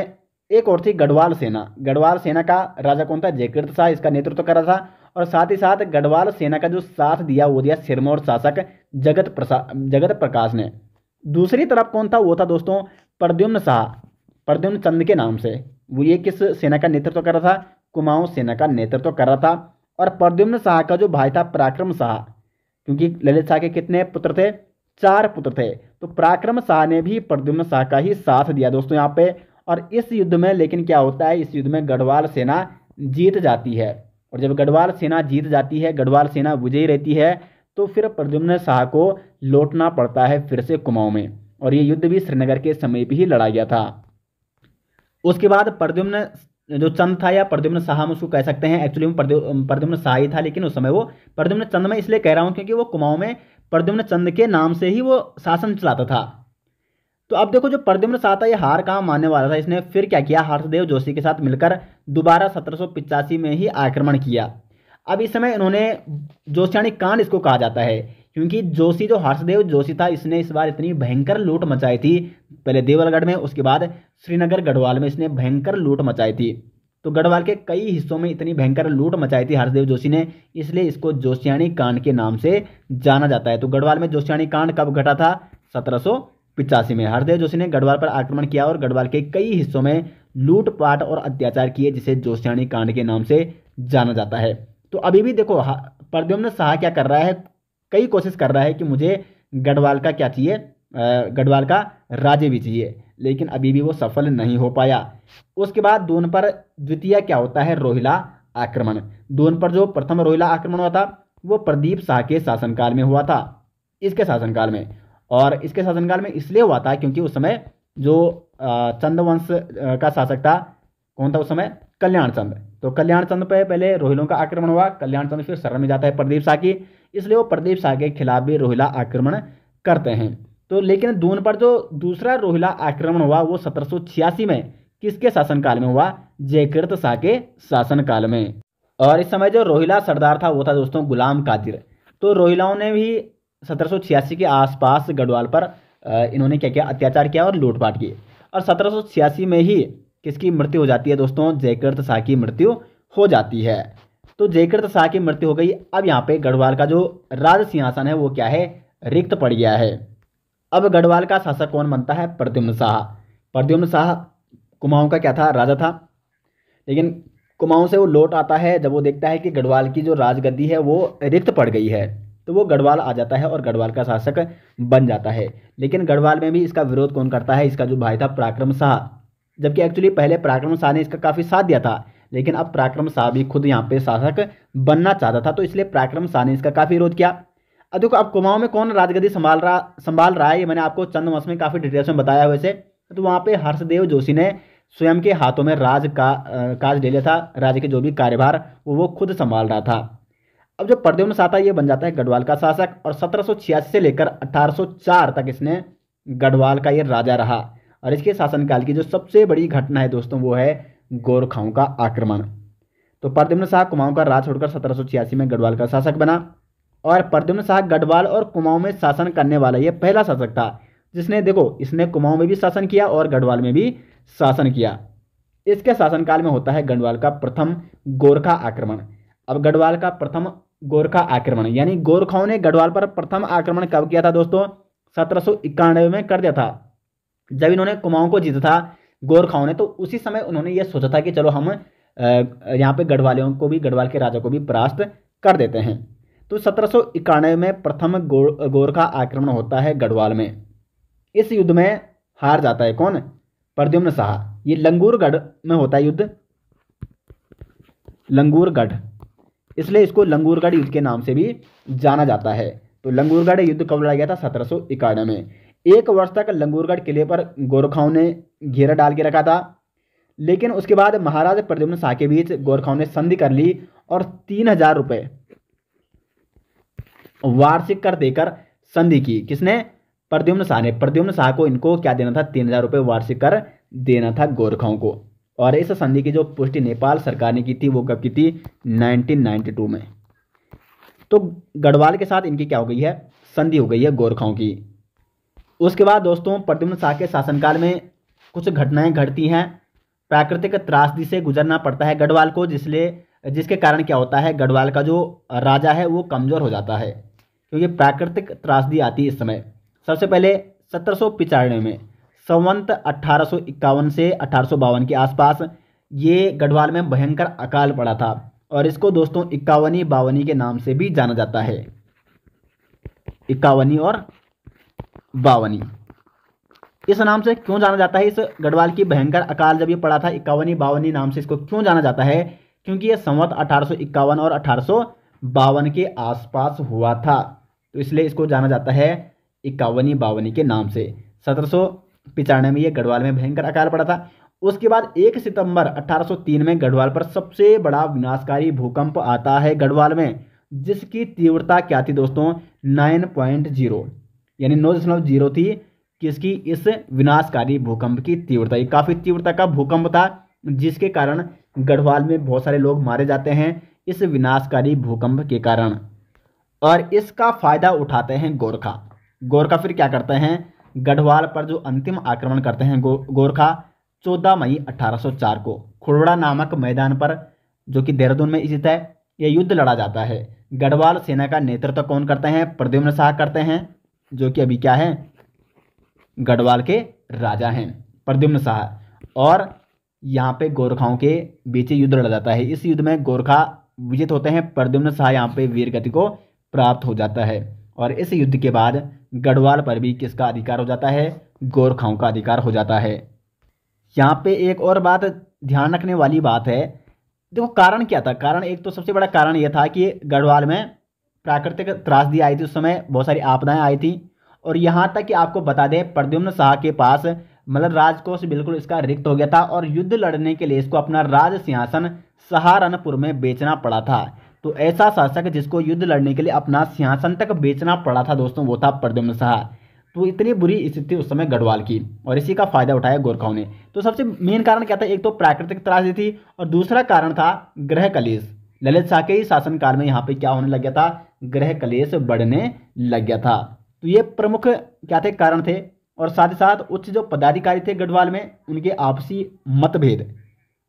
S1: एक और थी गढ़वाल सेना गढ़वाल सेना का राजा कौन था जयकृत शाह इसका नेतृत्व करा था और साथ ही साथ गढ़वाल सेना का जो साथ दिया वो दिया सिरमौर शासक जगत प्रसा जगत प्रकाश ने दूसरी तरफ कौन था वो था दोस्तों प्रद्युम्न शाह प्रद्युम्न चंद के नाम से वो ये किस सेना का नेतृत्व कर रहा था कुमाऊं सेना का नेतृत्व कर रहा था और प्रद्युम्न शाह का जो भाई था पराक्रम शाह क्योंकि ललित शाह के कितने पुत्र थे चार पुत्र थे तो पराक्रम शाह ने भी प्रद्युम्न शाह का ही साथ दिया दोस्तों यहाँ पे और इस युद्ध में लेकिन क्या होता है इस युद्ध में गढ़वाल सेना जीत जाती है और जब गढ़वाल सेना जीत जाती है गढ़वाल सेना विजयी रहती है तो फिर प्रद्युम्न शाह को लौटना पड़ता है फिर से कुमाऊं में और ये युद्ध भी श्रीनगर के समीप ही लड़ा गया था उसके बाद प्रद्युम्न जो चंद था या प्रद्युम्न शाह हम उसको कह सकते हैं एक्चुअली में प्रद्युम्न शाह ही था लेकिन उस समय वो प्रद्युम्न चंद में इसलिए कह रहा हूँ क्योंकि वो कुमाऊं में प्रद्युम्न चंद के नाम से ही वो शासन चलाता था तो अब देखो जो प्रद्युम्न शाह था ये हार कहाँ मानने वाला था इसने फिर क्या किया हर्षदेव जोशी के साथ मिलकर दोबारा सत्रह में ही आक्रमण किया अब इस समय इन्होंने जोशियाणी कांड इसको कहा जाता है क्योंकि जोशी जो हर्षदेव जोशी था इसने इस बार इतनी भयंकर लूट मचाई थी पहले देवलगढ़ में उसके बाद श्रीनगर गढ़वाल में इसने भयंकर लूट मचाई थी तो गढ़वाल के कई हिस्सों में इतनी भयंकर लूट मचाई थी हर्षदेव जोशी ने इसलिए इसको जोशियाणी कांड के नाम से जाना जाता है तो गढ़वाल में जोशियाणी कांड कब घटा था सत्रह पिचासी में हरदेव जोशी ने गढ़वाल पर आक्रमण किया और गढ़वाल के कई हिस्सों में लूटपाट और अत्याचार किए जिसे जोशियाणी कांड के नाम से जाना जाता है तो अभी भी देखो प्रद्युम्न शाह क्या कर रहा है कई कोशिश कर रहा है कि मुझे गढ़वाल का क्या चाहिए गढ़वाल का राज्य भी चाहिए लेकिन अभी भी वो सफल नहीं हो पाया उसके बाद दून पर द्वितीय क्या होता है रोहिला आक्रमण दून पर जो प्रथम रोहिला आक्रमण हुआ था वो प्रदीप शाह के शासनकाल में हुआ था इसके शासनकाल में और इसके शासनकाल में इसलिए हुआ था क्योंकि उस समय जो चंद्रवंश का शासक था कौन था उस समय कल्याण चंद तो कल्याण चंद पर पहले रोहिलों का आक्रमण हुआ कल्याण चंद फिर शरण में जाता है प्रदीप शाह की इसलिए वो प्रदीप शाह के खिलाफ भी रोहिला आक्रमण करते हैं तो लेकिन दून पर जो दूसरा रोहिला आक्रमण हुआ वो सत्रह में किसके शासनकाल में हुआ जयकृत शाह के शासनकाल में और इस समय जो रोहिला सरदार था वो था दोस्तों गुलाम कादिर तो रोहिलाओं ने भी सत्रह के आसपास गढ़वाल पर इन्होंने क्या किया अत्याचार किया और लूटपाट की और सत्रह में ही किसकी मृत्यु हो जाती है दोस्तों जयकृत शाह की मृत्यु हो जाती है तो जयकृत शाह की मृत्यु हो गई अब यहाँ पे गढ़वाल का जो राज सिंहासन है वो क्या है रिक्त पड़ गया है अब गढ़वाल का शासक कौन बनता है प्रद्युम्न शाह प्रद्युम्न शाह कुमाऊं का क्या था राजा था लेकिन कुमाऊं से वो लौट आता है जब वो देखता है कि गढ़वाल की जो राजगद्दी है वो रिक्त पड़ गई है तो वो गढ़वाल आ जाता है और गढ़वाल का शासक बन जाता है लेकिन गढ़वाल में भी इसका विरोध कौन करता है इसका जो भाई था पराक्रम शाह जबकि एक्चुअली पहले पराक्रम शाह ने इसका काफ़ी साथ दिया था लेकिन अब पराक्रम शाह भी खुद यहाँ पे शासक बनना चाहता था तो इसलिए पराक्रम शाह ने इसका काफ़ी विरोध किया अब देखो अब कुमाऊँ में कौन राजगद्दी संभाल रहा संभाल रहा है ये मैंने आपको चंद वंश में काफ़ी डिटेल्स में बताया वैसे तो वहाँ पर हर्षदेव जोशी ने स्वयं के हाथों में राज का काज ले लिया था राज्य के जो भी कार्यभार वो वो खुद संभाल रहा था अब जो प्रद्युम्न शाह था ये बन जाता है गढ़वाल का शासक और सत्रह से लेकर अठारह तक इसने गढ़वाल का ये राजा रहा और इसके शासनकाल की जो सबसे बड़ी घटना है दोस्तों वो है गोरखाओं का आक्रमण तो प्रद्युम्न शाह कुमाऊं का राज छोड़कर सत्रह में गढ़वाल का शासक बना और प्रद्युम्न शाह गढ़वाल और कुमाऊं में शासन करने वाला यह पहला शासक था जिसने देखो इसने कुमाऊं में भी शासन किया और गढ़वाल में भी शासन किया इसके शासनकाल में होता है गढ़वाल का प्रथम गोरखा आक्रमण अब गढ़वाल का प्रथम गोरखा आक्रमण यानी गोरखाओं ने गढ़वाल पर प्रथम आक्रमण कब किया था दोस्तों सत्रह में कर दिया था जब इन्होंने कुमाऊं को जीता था गोरखाओं ने तो उसी समय उन्होंने यह सोचा था कि चलो हम यहाँ पे गढ़वालियों को भी गढ़वाल के राजा को भी परास्त कर देते हैं तो सत्रह में प्रथम गोरखा आक्रमण होता है गढ़वाल में इस युद्ध में हार जाता है कौन प्रद्युम्न शाह ये लंगूरगढ़ में होता है युद्ध लंगूरगढ़ इसलिए इसको लंगूरगढ़ युद्ध के नाम से भी जाना जाता है तो लंगूरगढ़ युद्ध कब लड़ा गया था सत्रह में एक वर्ष तक लंगूरगढ़ किले पर गोरखाओं ने घेरा डाल के रखा था लेकिन उसके बाद महाराज प्रद्युम्न शाह के बीच गोरखाओं ने संधि कर ली और तीन हजार रुपये वार्षिक कर देकर संधि की किसने प्रद्युम्न शाह ने प्रद्युम्न शाह को इनको क्या देना था तीन हजार रुपये वार्षिक कर देना था गोरखाओं को और इस संधि की जो पुष्टि नेपाल सरकार ने की थी वो कब की थी 1992 में तो गढ़वाल के साथ इनकी क्या हो गई है संधि हो गई है गोरखाओं की उसके बाद दोस्तों प्रद्युम्न शाह के शासनकाल में कुछ घटनाएं घटती हैं प्राकृतिक त्रासदी से गुजरना पड़ता है गढ़वाल को जिसलिए जिसके कारण क्या होता है गढ़वाल का जो राजा है वो कमज़ोर हो जाता है क्योंकि प्राकृतिक त्रासदी आती है इस समय सबसे पहले सत्रह में संवंत अट्ठारह से अठारह के आसपास ये गढ़वाल में भयंकर अकाल पड़ा था और इसको दोस्तों इक्यावनी बावनी के नाम से भी जाना जाता है इक्यावनी और बावनी इस नाम से क्यों जाना जाता है इस गढ़वाल की भयंकर अकाल जब ये पड़ा था इक्यावनी बावनी नाम से इसको क्यों जाना जाता है क्योंकि ये संवत अठारह और अठारह के आसपास हुआ था तो इसलिए इसको जाना जाता है इक्यावनी बावनी के नाम से सत्रह पिचानवे में ये गढ़वाल में भयंकर अकाल पड़ा था उसके बाद एक सितंबर 1803 में गढ़वाल पर सबसे बड़ा विनाशकारी भूकंप आता है गढ़वाल में जिसकी तीव्रता क्या थी दोस्तों 9.0 यानी नौ दशमलव जीरो थी किसकी इस विनाशकारी भूकंप की तीव्रता ये काफ़ी तीव्रता का भूकंप था जिसके कारण गढ़वाल में बहुत सारे लोग मारे जाते हैं इस विनाशकारी भूकंप के कारण और इसका फायदा उठाते हैं गोरखा गोरखा फिर क्या करते हैं गढ़वाल पर जो अंतिम आक्रमण करते हैं गो, गोरखा 14 मई 1804 को खुड़वड़ा नामक मैदान पर जो कि देहरादून में स्थित है यह युद्ध लड़ा जाता है गढ़वाल सेना का नेतृत्व कौन करते हैं प्रद्युम्न शाह करते हैं जो कि अभी क्या है गढ़वाल के राजा हैं प्रद्युम्न शाह और यहाँ पे गोरखाओं के बीच युद्ध लड़ा जाता है इस युद्ध में गोरखा विजित होते हैं प्रद्युम्न शाह यहाँ पे वीरगति को प्राप्त हो जाता है और इस युद्ध के बाद गढ़वाल पर भी किसका अधिकार हो जाता है गोरखाओं का अधिकार हो जाता है यहाँ पे एक और बात ध्यान रखने वाली बात है देखो कारण क्या था कारण एक तो सबसे बड़ा कारण यह था कि गढ़वाल में प्राकृतिक त्रासदी आई थी उस समय बहुत सारी आपदाएं आई थी और यहाँ तक कि आपको बता दें प्रद्युम्न शाह के पास मतलब राजकोष बिल्कुल इसका रिक्त हो गया था और युद्ध लड़ने के लिए इसको अपना राज सिंहासन सहारनपुर में बेचना पड़ा था तो ऐसा शासक जिसको युद्ध लड़ने के लिए अपना सिंहासन तक बेचना पड़ा था दोस्तों वो था प्रद्युम्न शाह तो इतनी बुरी स्थिति उस समय गढ़वाल की और इसी का फायदा उठाया गोरखाओं ने तो सबसे मेन कारण क्या था एक तो प्राकृतिक त्रासदी थी और दूसरा कारण था ग्रह कलेश ललित शाह के ही शासनकाल में यहाँ पे क्या होने लग गया था ग्रह कलेश बढ़ने लग गया था तो ये प्रमुख क्या थे कारण थे और साथ ही साथ उच्च जो पदाधिकारी थे गढ़वाल में उनके आपसी मतभेद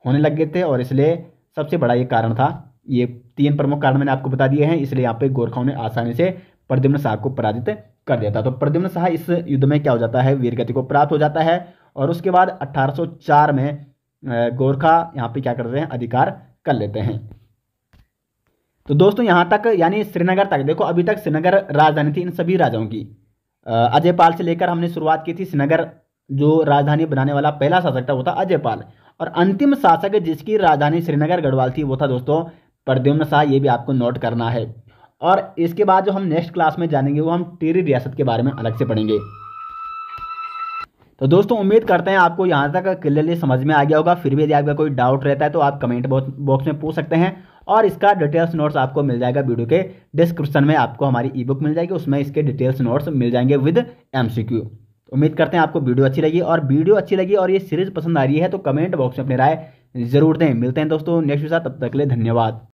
S1: होने लग गए थे और इसलिए सबसे बड़ा ये कारण था ये तीन प्रमुख कारण मैंने आपको बता दिए हैं इसलिए यहाँ पे गोरखाओं ने आसानी से प्रद्युम्न शाह को पराजित कर दिया था तो प्रद्युम्न शाह इस युद्ध में क्या हो जाता है वीरगति को प्राप्त हो जाता है और उसके बाद 1804 में गोरखा यहाँ पे क्या करते हैं अधिकार कर लेते हैं तो दोस्तों यहाँ तक यानी श्रीनगर तक देखो अभी तक श्रीनगर राजधानी थी इन सभी राजाओं की अजयपाल से लेकर हमने शुरुआत की थी श्रीनगर जो राजधानी बनाने वाला पहला शासक था वो था अजयपाल और अंतिम शासक जिसकी राजधानी श्रीनगर गढ़वाल थी वो था दोस्तों प्रद्युम्न शाह ये भी आपको नोट करना है और इसके बाद जो हम नेक्स्ट क्लास में जानेंगे वो हम टेरी रियासत के बारे में अलग से पढ़ेंगे तो दोस्तों उम्मीद करते हैं आपको यहाँ तक क्लियरली समझ में आ गया होगा फिर भी यदि आपका कोई डाउट रहता है तो आप कमेंट बॉक्स में पूछ सकते हैं और इसका डिटेल्स नोट्स आपको मिल जाएगा वीडियो के डिस्क्रिप्शन में आपको हमारी ई बुक मिल जाएगी उसमें इसके डिटेल्स नोट्स मिल जाएंगे विद एम उम्मीद करते हैं आपको वीडियो अच्छी लगी और वीडियो अच्छी लगी और ये सीरीज़ पसंद आ रही है तो कमेंट बॉक्स में अपनी राय जरूर दें मिलते हैं दोस्तों नेक्स्ट के साथ तब तक के लिए धन्यवाद